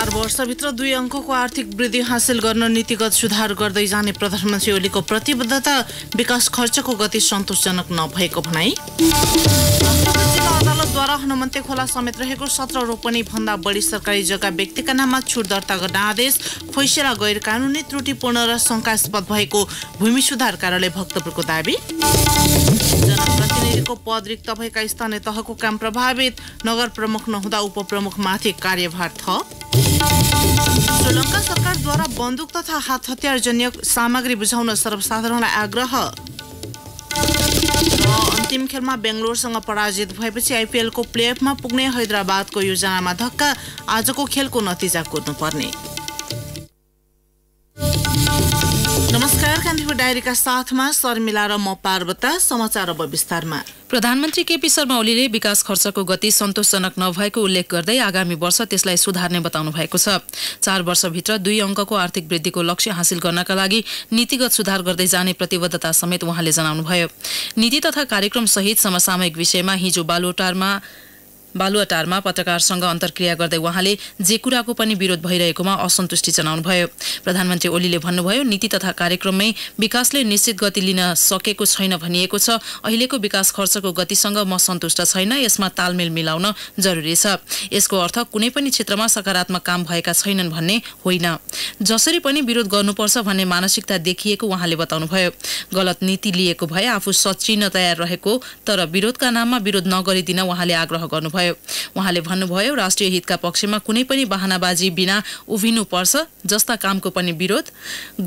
चार वर्षभित्र दुई अङ्कको आर्थिक वृद्धि हासिल गर्न नीतिगत सुधार गर्दै जाने प्रधानमन्त्री ओलीको प्रतिबद्धता विकास खर्चको गति सन्तोषजनक नभएको भनाई अदालतद्वारा हनुमन्ते खोला समेत रहेको सत्र रोपनी भन्दा बढी सरकारी जग्गा व्यक्तिका नाममा छुट दर्ता गर्न आदेश फैसला गैर कानुनी त्रुटिपूर्ण र शङ्कास्पद भएको भूमि सुधार कार्यालय भक्तपुरको दावी जनप्रतिनिधिको पद रिक्त भएका स्थानीय तहको काम प्रभावित नगर प्रमुख नहुँदा उपप्रमुखमाथि कार्यभार थप श्रीलङ्का सरकारद्वारा बन्दुक तथा हात हतियारजन्य सामग्री बुझाउन सर्वसाधारणलाई आग्रह अन्तिम खेलमा बेङ्गलोरसँग पराजित भएपछि आइपिएलको प्लेअफमा पुग्ने हैदराबादको योजनामा धक्का आजको खेलको नतिजा कुद्नुपर्ने डायरीका साथमा शर्मिला र म पार्वता समाचार अब विस्तारमा प्रधानमन्त्री केपी शर्मा ओलीले विकास खर्चको गति सन्तोषजनक नभएको उल्लेख गर्दै आगामी वर्ष त्यसलाई सुधार्ने बताउनु भएको छ चार वर्षभित्र दुई अङ्कको आर्थिक वृद्धिको लक्ष्य हासिल गर्नका लागि नीतिगत सुधार गर्दै जाने प्रतिबद्धता समेत उहाँले जनाउनुभयो नीति तथा कार्यक्रम सहित समसामयिक विषयमा हिजो बालोटारमा बालुअटारमा पत्रकारसँग अन्तर्क्रिया गर्दै उहाँले जे कुराको पनि विरोध भइरहेकोमा असन्तुष्टि जनाउनुभयो प्रधानमन्त्री ओलीले भन्नुभयो नीति तथा कार्यक्रममै विकासले निश्चित गति लिन सकेको छैन भनिएको छ अहिलेको विकास खर्चको गतिसँग म सन्तुष्ट छैन यसमा तालमेल मिलाउन जरुरी छ यसको अर्थ कुनै पनि क्षेत्रमा सकारात्मक काम भएका छैनन् भन्ने होइन जसरी पनि विरोध गर्नुपर्छ भन्ने मानसिकता देखिएको उहाँले बताउनुभयो गलत नीति लिएको भए आफू सचिन तयार रहेको तर विरोधका नाममा विरोध नगरिदिन उहाँले आग्रह गर्नुभयो उहाँले भन्नुभयो राष्ट्रिय हितका पक्षमा कुनै पनि वाहनाबाजी बिना उभिनुपर्छ जस्ता कामको पनि विरोध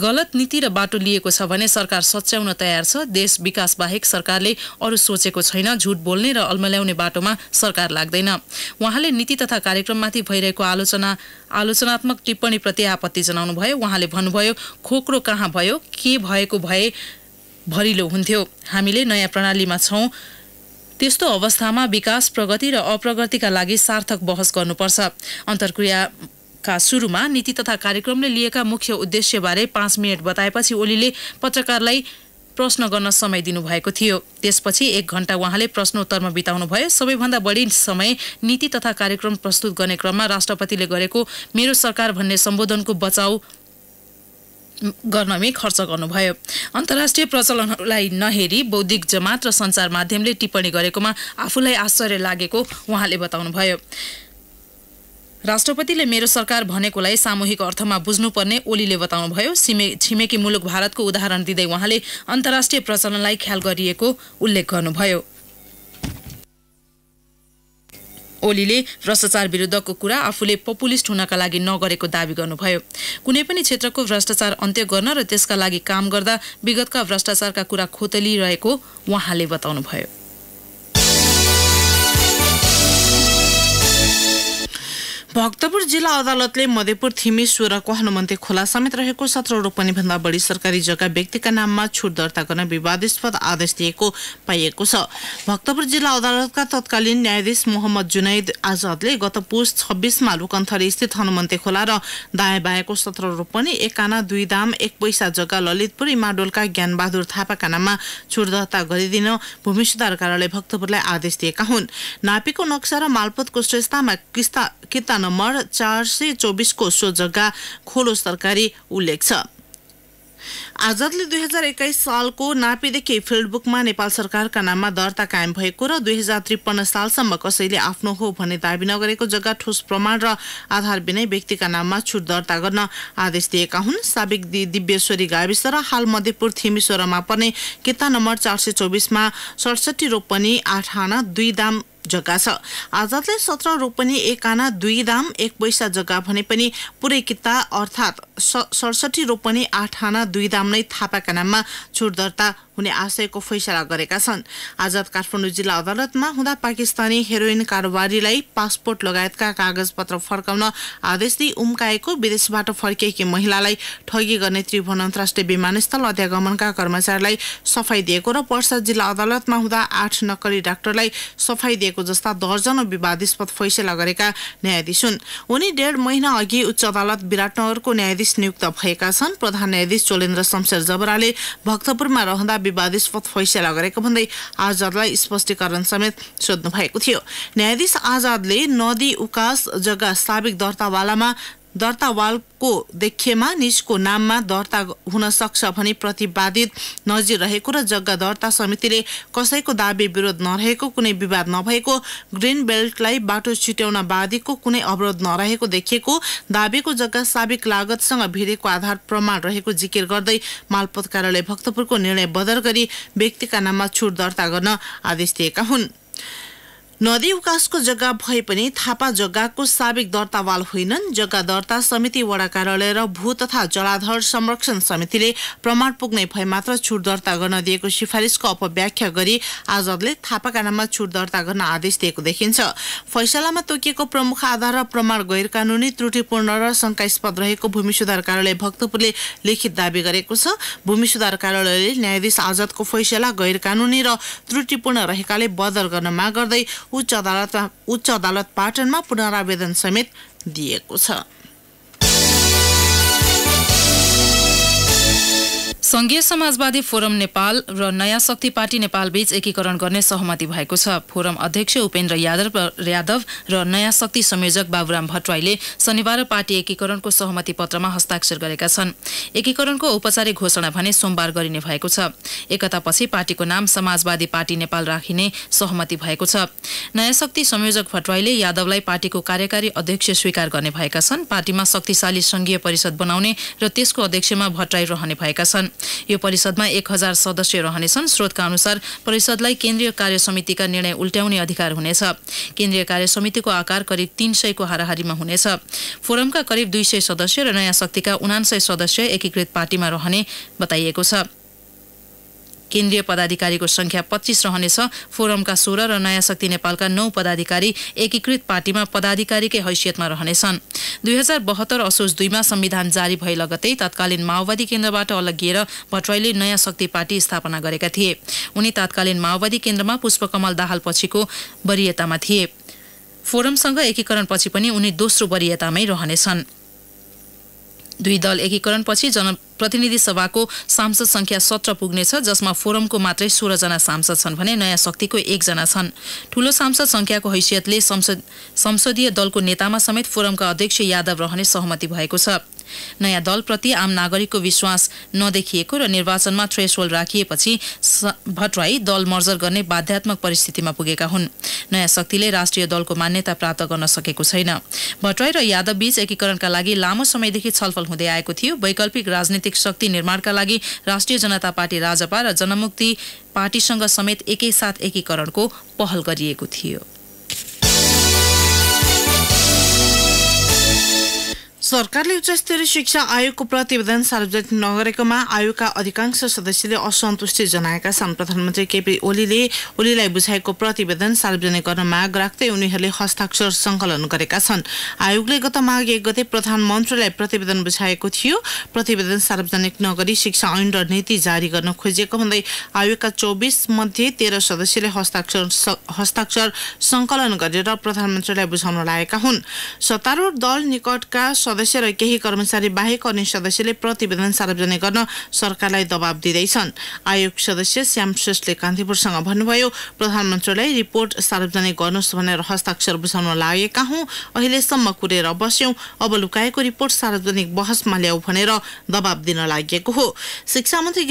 गलत नीति र बाटो लिएको छ भने सरकार सच्याउन तयार छ देश विकास बाहेक सरकारले अरू सोचेको छैन झुट बोल्ने र अल्मल्याउने बाटोमा सरकार लाग्दैन उहाँले नीति तथा कार्यक्रममाथि भइरहेको आलोचना आलोचनात्मक टिप्पणीप्रति आपत्ति जनाउनुभयो उहाँले भन्नुभयो खोक्रो कहाँ भयो के भएको भए भरिलो हुन्थ्यो हामीले नयाँ प्रणालीमा छौँ त्यस्तो अवस्थामा विकास प्रगति र अप्रगतिका लागि सार्थक बहस गर्नुपर्छ अन्तर्क्रिया का सुरुमा नीति तथा कार्यक्रमले लिएका मुख्य उद्देश्यबारे पाँच मिनट बताएपछि ओलीले पत्रकारलाई प्रश्न गर्न समय दिनुभएको थियो त्यसपछि एक घण्टा उहाँले प्रश्नोत्तरमा बिताउनुभयो सबैभन्दा बढी समय नीति तथा कार्यक्रम प्रस्तुत गर्ने क्रममा राष्ट्रपतिले गरेको मेरो सरकार भन्ने सम्बोधनको बचाउ गर्नमै खर्च गर्नुभयो अन्तर्राष्ट्रिय प्रचलनहरूलाई नहेरी बौद्धिक जमात र सञ्चार माध्यमले टिप्पणी गरेकोमा आफूलाई आश्चर्य लागेको उहाँले बताउनुभयो राष्ट्रपतिले मेरो सरकार भनेकोलाई सामूहिक अर्थमा बुझ्नुपर्ने ओलीले बताउनुभयो छिमे छिमेकी मुलुक भारतको उदाहरण दिँदै उहाँले अन्तर्राष्ट्रिय प्रचलनलाई ख्याल गरिएको उल्लेख गर्नुभयो ओलीले भ्रष्टाचार विरुद्धको कुरा आफूले पपुलिस्ट हुनका लागि नगरेको दावी गर्नुभयो कुनै पनि क्षेत्रको भ्रष्टाचार अन्त्य गर्न र त्यसका लागि काम गर्दा विगतका भ्रष्टाचारका कुरा खोतलिरहेको उहाँले बताउनुभयो भक्तपुर जिल्ला अदालतले मधेपुर थिमी सोह्रको हनुमन्ते खोला समेत रहेको सत्र भन्दा बढी सरकारी जग्गा व्यक्तिका नाममा छुट दर्ता गर्न विवादस्पद आदेश दिएको पाइएको छ भक्तपुर जिल्ला अदालतका तत्कालीन न्यायाधीश मोहम्मद जुनैद आजादले गत पुस छब्बिसमा लुकन्थरी स्थित हनुमन्ते खोला र दायाँ बायाँको सत्र रोपनी एक आना दुई दाम एक पैसा जग्गा ललितपुर इमाडोलका ज्ञानबहादुर थापाका नाममा छुट दर्ता गरिदिन भूमि सुधार कार्यालय भक्तपुरलाई आदेश दिएका हुन् नापीको नक्सा र मालपोतको श्रेष्ठतामा किस्ता किर्तान नम्बर चार सय चौबिसको सो जग्गा खोलो सरकारी उल्लेख छ आजादले दुई हजार एक्काइस सालको नापीदेखि फिल्डबुकमा नेपाल सरकारका नाममा दर्ता कायम भएको र दुई हजार त्रिपन्न सालसम्म कसैले आफ्नो हो भन्ने दावी नगरेको जग्गा ठोस प्रमाण र आधार बिनै व्यक्तिका नाममा छुट दर्ता गर्न आदेश दिएका हुन् साबिक दिव्येश्वरी गाविस र हाल मध्यपुर थिमेश्वरमा पर्ने किता नम्बर चार सय चौबिसमा सडसठी रोपनी आठ आना दुई दाम जग्गा छ आजादले सत्र रोपनी एक आना दुई दाम एक पैसा जग्गा भने पनि पुरै किता अर्थात् सडसठी रोपनी आठ आना दुई दाम नै थापाका नाममा छुट दर्ता हुने आशयको फैसला गरेका छन् आज काठमाडौँ जिल्ला अदालतमा हुँदा पाकिस्तानी हेरोइन कारोबारीलाई पासपोर्ट लगायतका कागजपत्र फर्काउन आदेश दिई उम्काएको विदेशबाट फर्किएकी महिलालाई ठगी गर्ने त्रिभुवन अन्तर्राष्ट्रिय विमानस्थल अध्यागमनका कर्मचारीलाई सफाई दिएको र पर्सा जिल्ला अदालतमा हुँदा आठ नक्कली डाक्टरलाई सफाई दिएको जस्ता दर्जनौ विवादस्पद फैसला गरेका न्यायाधीश हुन् उनी डेढ महिना अघि उच्च अदालत विराटनगरको न्यायाधीश नियुक्त भएका छन् प्रधान न्यायाधीश चोलेन्द्र शमशेर जबराले भक्तपुरमा रहँदा विवादस्पद फैसला गरेको भन्दै आजादलाई स्पष्टीकरण समेत सोध्नु भएको थियो न्यायाधीश आजादले नदी उकास जग्गा साबिक दर्तावालामा दर्ता वालको देखिएमा निजको नाममा दर्ता हुन सक्छ भनी प्रतिवादित नजिर रहेको र जग्गा दर्ता समितिले कसैको दावी विरोध नरहेको कुनै विवाद नभएको ग्रिन बेल्टलाई बाटो छुट्याउन बाधिको कुनै अवरोध नरहेको देखिएको दावीको जग्गा साबिक लागतसँग भिडेको आधार प्रमाण रहेको जिकिर गर्दै मालपोत कार्यालय भक्तपुरको निर्णय बदल गरी व्यक्तिका नाममा छुट दर्ता गर्न आदेश दिएका हुन् नदी उकासको जग्गा भए पनि थापा जग्गाको साबिक दर्तावाल होइनन् जग्गा दर्ता समिति वडा कार्यालय र भू तथा जलाधार संरक्षण समितिले प्रमाण पुग्ने भए मात्र छुट दर्ता गर्न दिएको सिफारिसको अपव्याख्या गरी आजादले थापाका नाममा छुट दर्ता गर्न आदेश दिएको देखिन्छ फैसलामा तोकिएको प्रमुख आधार र प्रमाण गैर कानुनी त्रुटिपूर्ण र शङ्कास्पद रहेको भूमि सुधार कार्यालय भक्तपुरले लिखित दावी गरेको छ भूमि सुधार कार्यालयले न्यायाधीश आजादको फैसला गैर कानुनी र त्रुटिपूर्ण रहेकाले बदल गर्न माग गर्दै उच्च अदालतमा उच्च अदालत पाटनमा पुनरावेदन समेत दिएको छ संघीय समाजवादी फोरम नेपाल र नयाँ शक्ति पार्टी नेपाल बीच एकीकरण गर्ने सहमति भएको छ फोरम अध्यक्ष उपेन्द्र यादव यादव र नयाँ शक्ति संयोजक बाबुराम भट्टराईले शनिबार पार्टी एकीकरणको सहमति पत्रमा हस्ताक्षर गरेका छन् एकीकरणको औपचारिक घोषणा भने सोमबार गरिने भएको छ एकतापछि पार्टीको नाम समाजवादी पार्टी नेपाल राखिने सहमति भएको छ नयाँ शक्ति संयोजक भट्टराईले यादवलाई पार्टीको कार्यकारी अध्यक्ष स्वीकार गर्ने भएका छन् पार्टीमा शक्तिशाली संघीय परिषद बनाउने र त्यसको अध्यक्षमा भट्टराई रहने भएका छन् यो परिषदमा एक हजार सदस्य रहनेछन् स्रोतका अनुसार परिषदलाई केन्द्रीय कार्य समितिका निर्णय उल्ट्याउने अधिकार हुनेछ केन्द्रीय कार्य समितिको आकार करिब तीन सयको हाराहारीमा हुनेछ फोरमका करिब दुई सय सदस्य र नयाँ शक्तिका उनान्सय सदस्य एकीकृत पार्टीमा रहने बताइएको छ केन्द्रीय पदाधिकारीको संख्या पच्चिस रहनेछ फोरमका सोह्र र नयाँ शक्ति नेपालका नौ पदाधिकारी एकीकृत पार्टीमा पदाधिकारीकै हैसियतमा रहनेछन् दुई हजार बहत्तर असोज दुईमा संविधान जारी भए लगतै तत्कालीन माओवादी केन्द्रबाट अलगिएर भट्टराईले नयाँ शक्ति पार्टी स्थापना गरेका थिए उनी तत्कालीन माओवादी केन्द्रमा पुष्पकमल दाहाल पछिको वरियतामा थिए फोरमसँग एकीकरणपछि पनि उनी दोस्रो वरियतामै रहनेछन् दुई दल एकीकरणपछि जनप्रतिनिधि सभाको सांसद संख्या सत्र पुग्नेछ जसमा फोरमको मात्रै सोह्रजना सांसद छन् भने नयाँ शक्तिको एकजना छन् ठूलो सांसद संख्याको हैसियतले संसदीय दलको नेतामा समेत फोरमका अध्यक्ष यादव रहने सहमति भएको छ नयाँ दलप्रति आम नागरिकको विश्वास नदेखिएको र निर्वाचनमा थ्रेसोल राखिएपछि भट्टराई दल मर्जर गर्ने बाध्यात्मक परिस्थितिमा पुगेका हुन् नयाँ शक्तिले राष्ट्रिय दलको मान्यता प्राप्त गर्न सकेको छैन भट्टराई र यादव बीच एकीकरणका लागि लामो समयदेखि छलफल हुँदै आएको थियो वैकल्पिक राजनीतिक शक्ति निर्माणका लागि राष्ट्रिय जनता पार्टी राजपा र जनमुक्ति पार्टीसँग समेत एकैसाथ एकीकरणको पहल गरिएको थियो सरकारले उच्चस्तरीय शिक्षा आयोगको प्रतिवेदन सार्वजनिक नगरेकोमा आयोगका अधिकांश सदस्यले असन्तुष्टि जनाएका छन् प्रधानमन्त्री केपी ओलीले ओलीलाई बुझाएको प्रतिवेदन सार्वजनिक गर्न माग राख्दै उनीहरूले हस्ताक्षर सङ्कलन गरेका छन् आयोगले गत माघ एक गते प्रधानमन्त्रीलाई प्रतिवेदन बुझाएको थियो प्रतिवेदन सार्वजनिक नगरी शिक्षा ऐन र नीति जारी गर्न खोजिएको भन्दै आयोगका चौबिस मध्ये तेह्र सदस्यले हस्ताक्षर हस्ताक्षर सङ्कलन गरेर प्रधानमन्त्रीलाई बुझाउन लागेका हुन् सत्तारूढ दल निकटका सदस्य र केही कर्मचारी बाहेक अन्य सदस्यले प्रतिवेदन सार्वजनिक गर्न सरकारलाई दबाव दिँदैछन् आयोग सदस्य श्याम श्रेष्ठले कान्तिपुरसँग भन्नुभयो प्रधानमन्त्रीलाई रिपोर्ट सार्वजनिक गर्नुहोस् भनेर हस्ताक्षर बुझाउन लागेका हौ अहिलेसम्म कुरेर बस्यौं अब लुकाएको रिपोर्ट सार्वजनिक बहसमा ल्याऊ भनेर दबाब दिन लागेको हो शिक्षा मन्त्री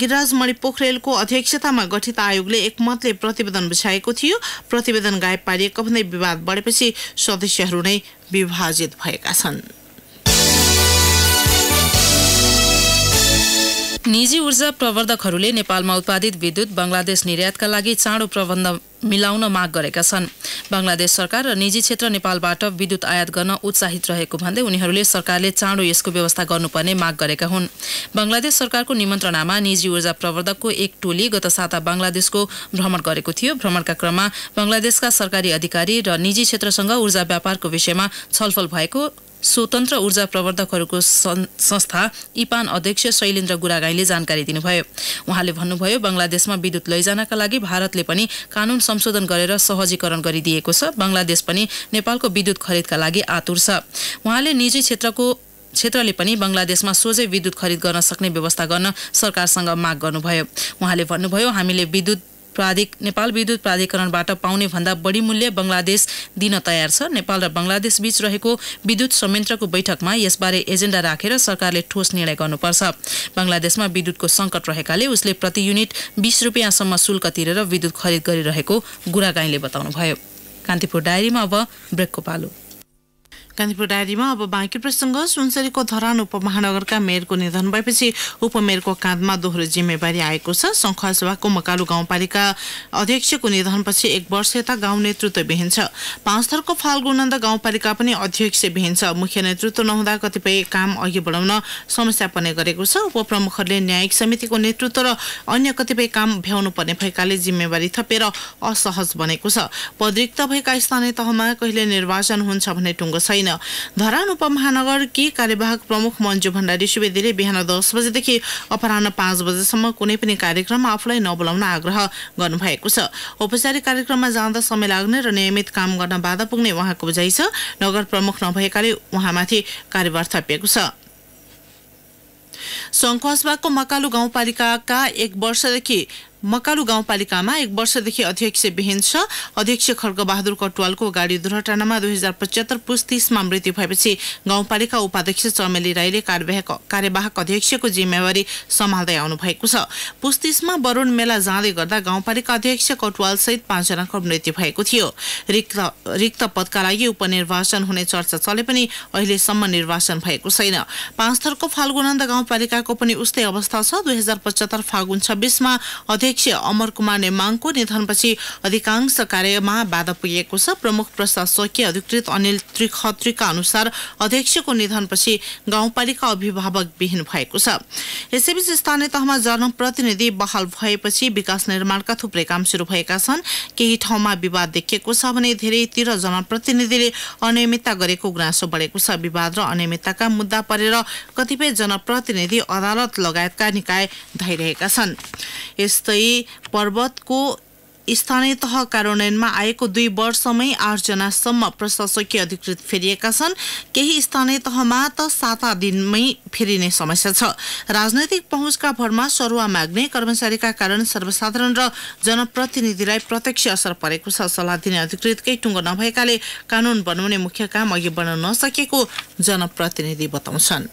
गिरिराज मणि पोखरेलको अध्यक्षतामा गठित आयोगले एकमतले प्रतिवेदन बुझाएको थियो प्रतिवेदन गायब पारिएको भन्दै विवाद बढेपछि सदस्यहरू नै विभाजित भएका छन् निजी ऊर्जा प्रवर्धकहरूले नेपालमा उत्पादित विद्युत बङ्गलादेश निर्यातका लागि चाँडो प्रबन्ध मिलाउन माग गरेका छन् बङ्गलादेश सरकार र निजी क्षेत्र नेपालबाट विद्युत आयात गर्न उत्साहित रहेको भन्दै उनीहरूले सरकारले चाँडो यसको व्यवस्था गर्नुपर्ने माग गरेका हुन् बङ्गलादेश सरकारको निमन्त्रणामा निजी ऊर्जा प्रवर्धकको एक टोली गत साता बङ्गलादेशको भ्रमण गरेको थियो भ्रमणका क्रममा बङ्गलादेशका सरकारी अधिकारी र निजी क्षेत्रसँग ऊर्जा व्यापारको विषयमा छलफल भएको स्वतन्त्र ऊर्जा प्रवर्धकहरूको संस्था इपान अध्यक्ष शैलेन्द्र गुरागाईले जानकारी दिनुभयो उहाँले भन्नुभयो बङ्गलादेशमा विद्युत लैजानका लागि भारतले पनि कानून संशोधन गरेर सहजीकरण गरिदिएको छ बङ्गलादेश पनि नेपालको विद्युत खरिदका लागि आतुर छ उहाँले निजी क्षेत्रको क्षेत्रले पनि बङ्गलादेशमा सोझै विद्युत खरिद गर्न सक्ने व्यवस्था गर्न सरकारसँग माग गर्नुभयो उहाँले भन्नुभयो हामीले विद्युत प्राधिक नेपाल विद्युत प्राधिकरणबाट पाउने भन्दा बढी मूल्य बङ्गलादेश दिन तयार छ नेपाल र बङ्गलादेश बीच रहेको विद्युत संयन्त्रको बैठकमा यसबारे एजेन्डा राखेर सरकारले ठोस निर्णय गर्नुपर्छ बङ्गलादेशमा विद्युतको सङ्कट रहेकाले उसले प्रति युनिट बिस रुपियाँसम्म शुल्क तिरेर विद्युत खरिद गरिरहेको गुरागाईले बताउनुभयो कान्तिपुर डायरीमा अब ब्रेकको पालो कान्तिपुर डायरीमा अब बाँकी प्रसङ्ग सुनसरीको धरान उपमहानगरका मेयरको निधन भएपछि उपमेयरको काँधमा दोहोरो जिम्मेवारी आएको छ सङ्खुवासभाको मकालु गाउँपालिका अध्यक्षको निधनपछि एक वर्ष यता गाउँ नेतृत्व विहीन छ पाँच थरको फाल्गुनन्द गाउँपालिका पनि अध्यक्ष विहीन छ मुख्य नेतृत्व नहुँदा कतिपय काम अघि बढाउन समस्या पर्ने गरेको छ उपप्रमुखहरूले न्यायिक समितिको नेतृत्व र अन्य कतिपय काम भ्याउनु पर्ने भएकाले जिम्मेवारी थपेर असहज बनेको छ पदरिक्त भएका स्थानीय तहमा कहिले निर्वाचन हुन्छ भन्ने टुङ्गो छैन छैन धरान उपमहानगरकी कार्यवाहक प्रमुख मञ्जु भण्डारी सुवेदीले बिहान दस बजेदेखि अपरान्न पाँच बजेसम्म कुनै पनि कार्यक्रममा आफूलाई नबोलाउन आग्रह गर्नुभएको छ औपचारिक कार्यक्रममा जाँदा समय लाग्ने र नियमित काम गर्न बाधा पुग्ने उहाँको बुझाइ छ नगर प्रमुख नभएकाले उहाँमाथि कार्यभार थपिएको छ सङ्खवासबागको मकालु गाउँपालिकाका एक वर्षदेखि मकालु गाउँपालिकामा एक वर्षदेखि अध्यक्ष विहीन छ अध्यक्ष खड्ग बहादुर कटुवालको गाडी दुर्घटनामा दुई हजार पचहत्तर पुस तिसमा मृत्यु भएपछि गाउँपालिका उपाध्यक्ष चमेली राईले कार्यवाहक कार्यवाहक अध्यक्षको जिम्मेवारी सम्हाल्दै आउनु भएको छ पुस तिसमा वरुण मेला जाँदै गर्दा गाउँपालिका अध्यक्ष कटुवाल सहित पाँचजनाको मृत्यु भएको थियो रिक्त रिक्त पदका लागि उपनिर्वाचन हुने चर्चा चले पनि अहिलेसम्म निर्वाचन भएको छैन पाँच थरको फाल्गुनन्द गाउँपालिकाको पनि उस्तै अवस्था छ दुई हजार पचहत्तर फागुन छब्बिसमा अध्यक्ष अध्यक्ष अमर कुमार नेमाङको निधनपछि अधिकांश कार्यमा बाधा पुगेको छ प्रमुख प्रशासकीय अधिकृत अनिल त्रिखत्रीका अनुसार अध्यक्षको निधनपछि गाउँपालिका अभिभावक विहीन भएको छ यसैबीच स्थानीय तहमा जनप्रतिनिधि बहाल भएपछि विकास निर्माणका थुप्रै काम सुरु भएका छन् केही ठाउँमा विवाद देखिएको छ भने धेरैतिर जनप्रतिनिधिले अनियमितता गरेको गुनासो बढेको छ विवाद र अनियमितताका मुद्दा परेर कतिपय जनप्रतिनिधि अदालत लगायतका निकाय धाइरहेका छन् यस्तै पर्वतको स्थानीय तह कार्यान्वयनमा आएको दुई वर्षमै आठजनासम्म प्रशासकीय अधिकृत फेरिएका छन् केही स्थानीय तहमा त साता दिनमै फेरिने समस्या छ राजनैतिक पहुँचका भरमा सरुवा माग्ने कर्मचारीका कारण सर्वसाधारण र जनप्रतिनिधिलाई प्रत्यक्ष असर परेको छ सल्लाह दिने अधिकृतकै टुङ्गो नभएकाले कानुन बनाउने मुख्य काम अघि बढ्न नसकेको जनप्रतिनिधि बताउँछन्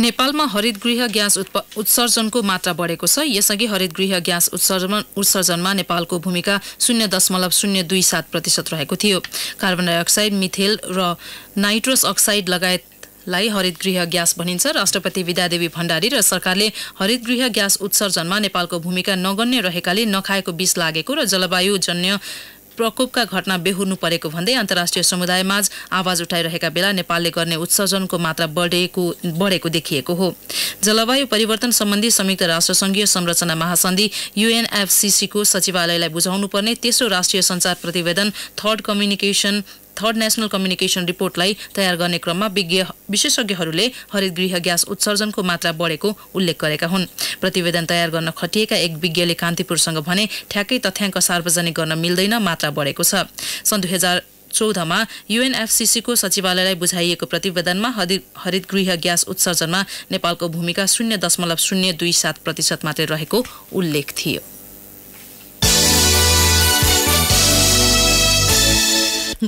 नेपालमा हरित गृह ग्यास उत्प उत्सर्जनको मात्रा बढेको छ यसअघि हरित गृह ग्यास उत्सर्जन उत्सर्जनमा नेपालको भूमिका शून्य दशमलव शून्य दुई सात प्रतिशत रहेको थियो कार्बन डाइअक्साइड मिथेल र नाइट्रोस अक्साइड लगायत लाई हरित गृह ग्यास भनिन्छ राष्ट्रपति विद्यादेवी भण्डारी र सरकारले हरित गृह ग्यास उत्सर्जनमा नेपालको भूमिका नगण्य रहेकाले नखाएको विष लागेको र जलवायुजन्य प्रकोपका घटना बेहोर्नु परेको भन्दै अन्तर्राष्ट्रिय समुदायमाझ आवाज उठाइरहेका बेला नेपालले गर्ने उत्सर्जनको मात्रा बढेको बढेको देखिएको हो जलवायु परिवर्तन सम्बन्धी संयुक्त राष्ट्रसङ्घीय संरचना महासन्धि युएनएफसिसीको सचिवालयलाई बुझाउनुपर्ने तेस्रो राष्ट्रिय सञ्चार प्रतिवेदन third communication third national communication रिपोर्टलाई तयार गर्ने क्रममा विज्ञ विशेषज्ञहरूले हरित गृह ग्यास उत्सर्जनको मात्रा बढेको उल्लेख गरेका हुन् प्रतिवेदन तयार गर्न खटिएका एक विज्ञले कान्तिपुरसँग भने ठ्याक्कै तथ्याङ्क सार्वजनिक गर्न मिल्दैन मात्रा बढेको छ सन् दुई हजार चौधमा युएनएफसिसीको सचिवालयलाई बुझाइएको प्रतिवेदनमा हरित गृह ग्यास उत्सर्जनमा नेपालको भूमिका शून्य दशमलव शून्य दुई सात प्रतिशत मात्रै रहेको उल्लेख थियो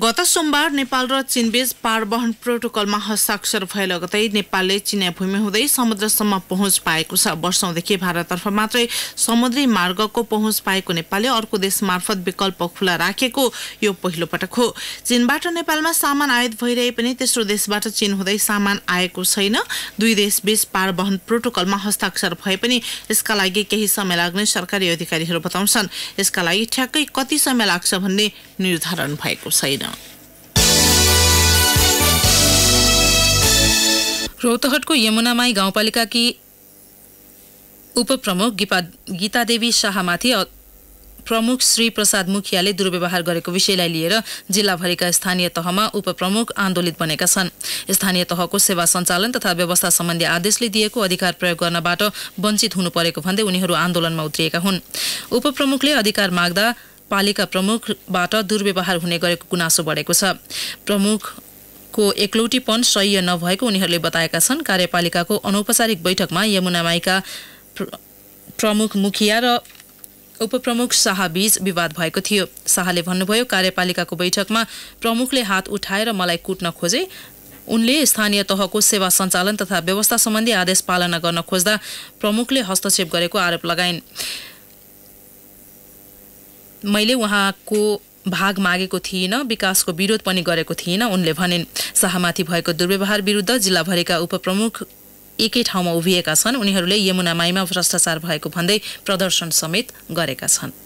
गत सोमबार नेपाल र चीनबीच पारवहन प्रोटोकलमा हस्ताक्षर भए लगतै नेपालले चिनिया भूमि हुँदै समुद्रसम्म पहुँच पाएको छ वर्षौंदेखि भारततर्फ मात्रै समुद्री मार्गको पहुँच पाएको नेपालले अर्को देश मार्फत विकल्प खुला राखेको यो पहिलो पटक हो चीनबाट नेपालमा सामान आयात भइरहे पनि तेस्रो देशबाट चीन हुँदै सामान आएको छैन दुई देशबीच पारवहन प्रोटोकलमा हस्ताक्षर भए पनि यसका लागि केही समय लाग्ने सरकारी अधिकारीहरू बताउँछन् यसका लागि ठ्याक्कै कति समय लाग्छ भन्ने निर्धारण भएको छैन छैन रौतहटको यमुनामाई गाउँपालिकाकी उपप्रमुख गीतादेवी शाहमाथि प्रमुख श्री प्रसाद मुखियाले दुर्व्यवहार गरेको विषयलाई लिएर जिल्लाभरिका स्थानीय तहमा उपप्रमुख आन्दोलित बनेका छन् स्थानीय तहको सेवा सञ्चालन तथा व्यवस्था सम्बन्धी आदेशले दिएको अधिकार प्रयोग गर्नबाट वञ्चित हुनु परेको भन्दै उनीहरू आन्दोलनमा उत्रिएका हुन् उपप्रमुखले अधिकार माग्दा पालिका प्रमुखबाट दुर्व्यवहार हुने गरेको गुनासो बढेको छ प्रमुख को एक्लौटीपन सह्य नभएको उनीहरूले बताएका छन् कार्यपालिकाको अनौपचारिक बैठकमा यमुनामाईका प्रमुख मुखिया र उपप्रमुख शाहबीच विवाद भएको थियो शाहले भन्नुभयो कार्यपालिकाको बैठकमा प्रमुखले हात उठाएर मलाई कुट्न खोजे उनले स्थानीय तहको सेवा सञ्चालन तथा व्यवस्था सम्बन्धी आदेश पालना गर्न खोज्दा प्रमुखले हस्तक्षेप गरेको आरोप लगाइन् मैले उहाँको भाग मागेको थिइनँ विकासको विरोध पनि गरेको थिइनँ उनले भनिन् शाहमाथि भएको दुर्व्यवहार विरुद्ध जिल्लाभरिका उपप्रमुख एकै ठाउँमा उभिएका छन् उनीहरूले यमुना माईमा भ्रष्टाचार भएको भन्दै प्रदर्शन समेत गरेका छन्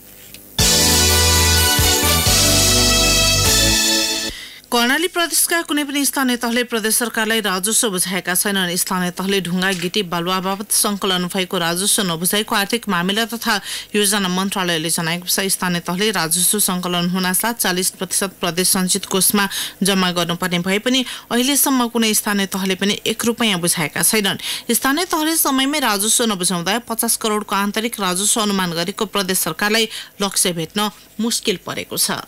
कर्णाली प्रदेशका कुनै पनि स्थानीय तहले प्रदेश सरकारलाई राजस्व बुझाएका छैनन् स्थानीय तहले ढुङ्गा गिटी बालुवा बापत सङ्कलन भएको राजस्व नबुझाएको आर्थिक मामिला तथा योजना मन्त्रालयले जनाएको छ स्थानीय तहले राजस्व सङ्कलन हुनासाथ चालिस प्रतिशत प्रदेश सञ्चित कोषमा जम्मा गर्नुपर्ने भए पनि अहिलेसम्म कुनै स्थानीय तहले पनि एक रुपियाँ बुझाएका छैनन् स्थानीय तहले समयमै राजस्व नबुझाउँदा पचास करोडको आन्तरिक राजस्व अनुमान गरेको प्रदेश सरकारलाई लक्ष्य भेट्न मुस्किल परेको छ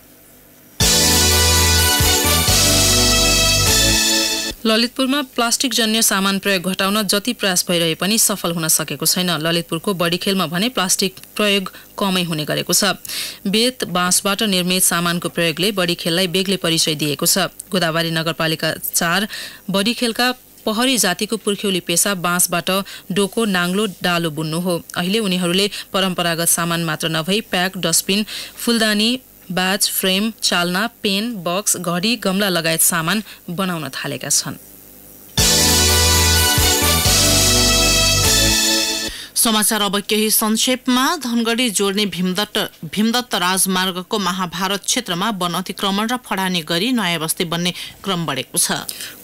ललितपुरमा प्लास्टिकजन्य सामान प्रयोग घटाउन जति प्रयास भइरहे पनि सफल हुन सकेको छैन ललितपुरको बडीखेलमा भने प्लास्टिक प्रयोग कमै हुने गरेको छ बेत बाँसबाट निर्मित सामानको प्रयोगले बडीखेललाई बेग्लै परिचय दिएको छ गोदावरी नगरपालिका चार बडीखेलका पहरी जातिको पुर्ख्यौली पेसा बाँसबाट डोको नाङ्लो डालो बुन्नु हो अहिले उनीहरूले परम्परागत सामान मात्र नभई प्याक डस्टबिन फुलदानी बाज फ्रेम चालना, पेन बक्स घडी गमला लगायत सामान बनाउन थालेका छन् समाचार अब केही संक्षेपमा धनगढी जोड्ने भीमदत्त भीमदत्त राजमार्गको महाभारत क्षेत्रमा वन अतिक्रमण र फडानी गरी नयाँ बस्ती बन्ने क्रम बढेको छ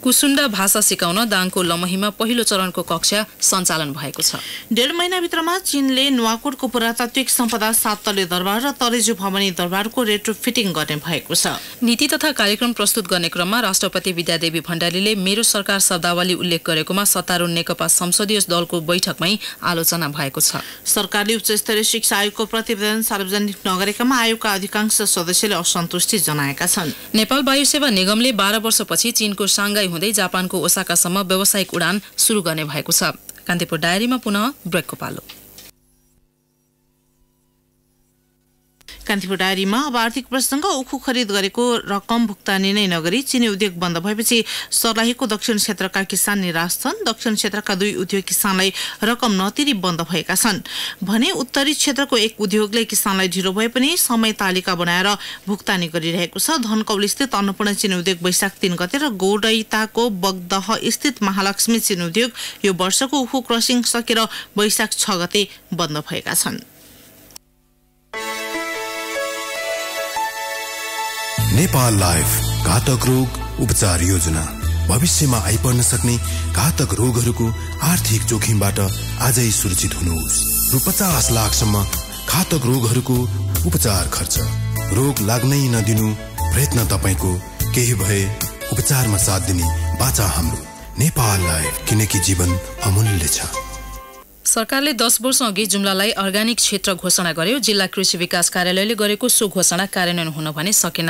कुसुण्डा भाषा सिकाउन दाङको लमहीमा पहिलो चरणको कक्षा सञ्चालन भएको छ डेढ महिनाभित्रमा चीनले नुवाकोटको पुरातात्विक सम्पदा सातले दरबार र तरेजु भवनी दरबारको रेट्रो फिटिङ गर्ने भएको छ नीति तथा कार्यक्रम प्रस्तुत गर्ने क्रममा राष्ट्रपति विद्यादेवी भण्डारीले मेरो सरकार शब्दावली उल्लेख गरेकोमा सत्तारूढ नेकपा संसदीय दलको बैठकमै आलोचना घोषणा भएको छ सरकारले उच्चस्तरीय शिक्षा आयोगको प्रतिवेदन सार्वजनिक नगरेकामा आयोगका अधिकांश सदस्यले असन्तुष्टि जनाएका छन् नेपाल वायुसेवा निगमले बाह्र वर्षपछि चीनको साङ्गाई हुँदै जापानको ओसाकासम्म व्यावसायिक उडान सुरु गर्ने भएको छ कान्तिपुर डायरीमा पुनः ब्रेकको पालो कान्तिपुर डायरीमा अब आर्थिक प्रसङ्ग उखु खरिद गरेको रकम भुक्तानी नै नगरी चिनी उद्योग बन्द भएपछि सर्लाहीको दक्षिण क्षेत्रका किसान निराश छन् दक्षिण क्षेत्रका दुई उद्योग किसानलाई रकम नतिरी बन्द भएका छन् भने उत्तरी क्षेत्रको एक उद्योगले किसानलाई ढिलो भए पनि समय तालिका बनाएर भुक्तानी गरिरहेको छ धनकौल स्थित अन्नपूर्ण चिनी उद्योग वैशाख तीन गते र गोडैताको बगदह स्थित महालक्ष्मी चिनी उद्योग यो वर्षको उखु क्रसिङ सकेर वैशाख छ गते बन्द भएका छन् नेपाल लाइफ घातक रोग उपचार योजना भविष्यमा आइपर्न सक्ने घातक रोगहरूको आर्थिक जोखिमबाट आजै सुरक्षित हुनुहोस् रु पचास लाखसम्म घातक रोगहरूको उपचार खर्च रोग लाग्नै नदिनु प्रयत्न तपाईँको केही भए उपचारमा साथ दिने बाचा हाम्रो नेपाल लाइफ किनकि जीवन अमूल्य छ सरकारले दस वर्ष अघि जुम्लालाई अर्ग्यानिक क्षेत्र घोषणा गर्यो जिल्ला कृषि विकास कार्यालयले गरेको सो घोषणा कार्यान्वयन हुन भने सकेन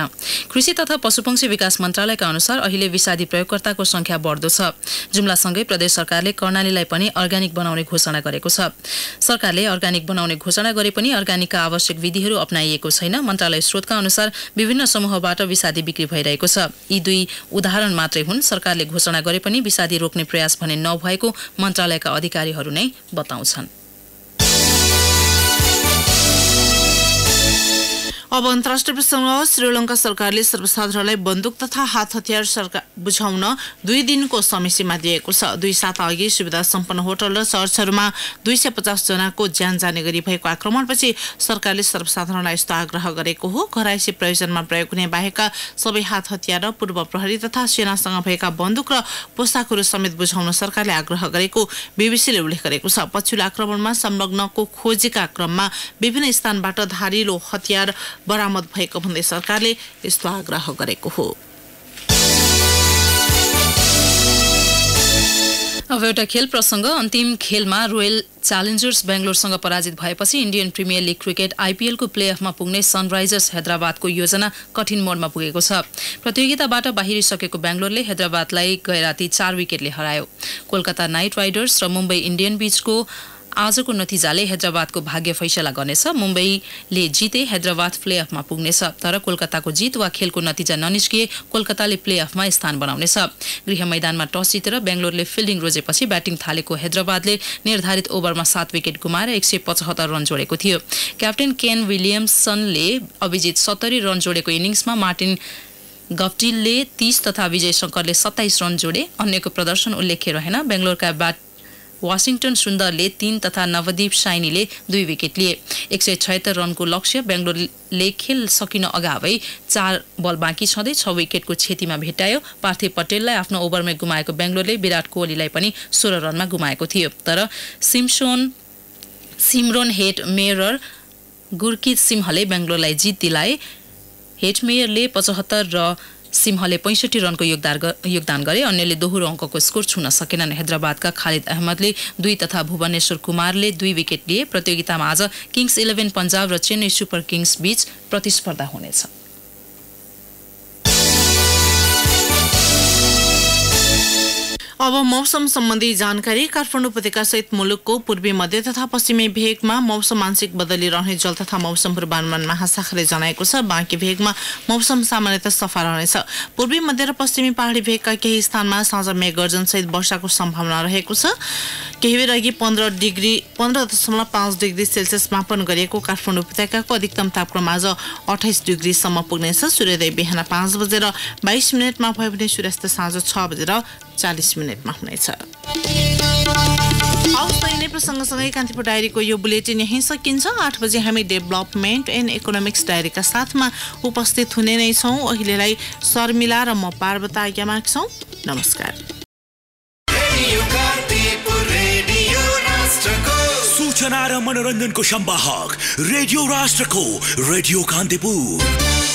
कृषि तथा पशुपक्षी विकास मन्त्रालयका अनुसार अहिले विषादी प्रयोगकर्ताको संख्या बढ्दो छ जुम्लासँगै प्रदेश सरकारले कर्णालीलाई पनि अर्ग्यानिक बनाउने घोषणा गरेको छ सरकारले अर्ग्यानिक बनाउने घोषणा गरे पनि अर्ग्यानिकका आवश्यक विधिहरू अप्नाइएको छैन मन्त्रालय स्रोतका अनुसार विभिन्न समूहबाट विषादी बिक्री भइरहेको छ यी दुई उदाहरण मात्रै हुन् सरकारले घोषणा गरे पनि विषादी रोक्ने प्रयास भने नभएको मन्त्रालयका अधिकारीहरू नै बताउँछन् अब अन्तर्राष्ट्रिय प्रसङ्ग श्रीलङ्का सरकारले सर्वसाधारणलाई बन्दुक तथा हात हतियार सरकार बुझाउन दुई दिनको समयसीमा दिएको छ दुई साता अघि सुविधा सम्पन्न होटल र चर्चहरूमा दुई सय पचासजनाको ज्यान जाने गरी भएको आक्रमणपछि सरकारले सर्वसाधारणलाई यस्तो आग्रह गरेको हो घराइसी प्रयोजनमा प्रयोग हुने बाहेकका सबै हात हतियार र पूर्व प्रहरी तथा सेनासँग भएका बन्दुक र पोसाकहरू समेत बुझाउन सरकारले आग्रह गरेको बिबिसीले उल्लेख गरेको छ पछिल्लो आक्रमणमा संलग्नको खोजीका क्रममा विभिन्न स्थानबाट धारिलो हतियार बरामद भएको भन्दै सरकारले यस्तो आग्रह गरेको हो अब एउटा खेल प्रसङ्ग अन्तिम खेलमा रोयल च्यालेन्जर्स बेङ्गलोरसँग पराजित भएपछि इन्डियन प्रिमियर लिग क्रिकेट आइपिएलको प्लेअफमा पुग्ने सनराइजर्स हैदराबादको योजना कठिन मोडमा पुगेको छ प्रतियोगिताबाट बाहिरिसकेको बेङ्गलोरले हैदराबादलाई गैराती चार विकेटले हरायो कोलकाता नाइट राइडर्स र मुम्बई इन्डियन बीचको आजको नतिजाले हैदराबादको भाग्य फैसला गर्नेछ मुम्बईले जिते हैदराबाद प्लेअफमा पुग्नेछ तर कोलकाताको जित वा खेलको नतिजा ननिस्किए कोलकाताले प्लेअफमा स्थान बनाउनेछ गृह मैदानमा टस जितेर बेङ्गलोरले फिल्डिङ रोजेपछि ब्याटिङ थालेको हैदराबादले निर्धारित ओभरमा सात विकेट गुमाएर एक सय पचहत्तर रन जोडेको थियो क्याप्टेन केन विलियमसनले अभिजित सत्तरी रन जोडेको इनिङ्समा मार्टिन गप्टिलले तीस तथा विजय शङ्करले सत्ताइस रन जोडे अन्यको प्रदर्शन उल्लेख्य रहेन बेङ्गलोरका ब्याट वासिङटन सुन्दरले तीन तथा नवदीप साइनीले दुई विकेट लिए एक सय छयत्तर रनको लक्ष्य बेङ्गलोरले खेल सकिन अगावै चार बल बाँकी छँदै छ विकेटको क्षतिमा भेटायो पार्थिव पटेललाई आफ्नो ओभरमै गुमाएको बेङ्गलोरले विराट कोहलीलाई पनि सोह्र रनमा गुमाएको थियो तर सिमसोन सिमरोन हेड मेयर गुरकित सिंहले बेङ्गलोरलाई जित दिलाए हेडमेयरले पचहत्तर र सिंहले पैँसठी रनको योगदान गरे अन्यले दोहोरो अङ्कको स्कोर छुन सकेनन् हैदराबादका खालिद अहमदले दुई तथा भुवनेश्वर कुमारले दुई विकेट लिए प्रतियोगितामा आज किङ्स इलेभेन पन्जाब र चेन्नई सुपर किङ्स बीच प्रतिस्पर्धा हुनेछ अब मौसम सम्बन्धी जानकारी काठमाडौँ उपत्यका सहित मुलुकको पूर्वी मध्य तथा पश्चिमी भेगमा मौसम आंशिक बदली रहने जल तथा मौसम पूर्वानुमान महाशाखाले जनाएको छ बाँकी भेगमा मौसम सामान्यतः सफा रहनेछ पूर्वी मध्य र पश्चिमी पहाडी भेगका केही स्थानमा साँझ मेघगर्जनसहित वर्षाको सम्भावना रहेको छ केही बेर अघि पन्ध्र डिग्री पन्ध्र दशमलव पाँच डिग्री सेल्सियस मापन गरिएको काठमाडौँ उपत्यकाको अधिकतम तापक्रम आज अठाइस डिग्रीसम्म पुग्नेछ सूर्योदय बिहान पाँच बजेर बाइस मिनटमा भयो भने सूर्यास्त साँझ छ बजेर चालिस मिनटमा हुनेछ प्रसङ्गसँगै कान्तिपुर डायरीको यो बुलेटिन यहीँ सकिन्छ आठ बजे हामी डेभलपमेन्ट एन्ड इकोनोमिक्स डायरीका साथमा उपस्थित हुने नै छौँ अहिलेलाई शर्मिला र म पार्वता आज्ञा माग्छौँ नमस्कार रोचनारा मनोरंजन को शंबाहक रेडियो राष्ट्र को रेडियो कांतिपुर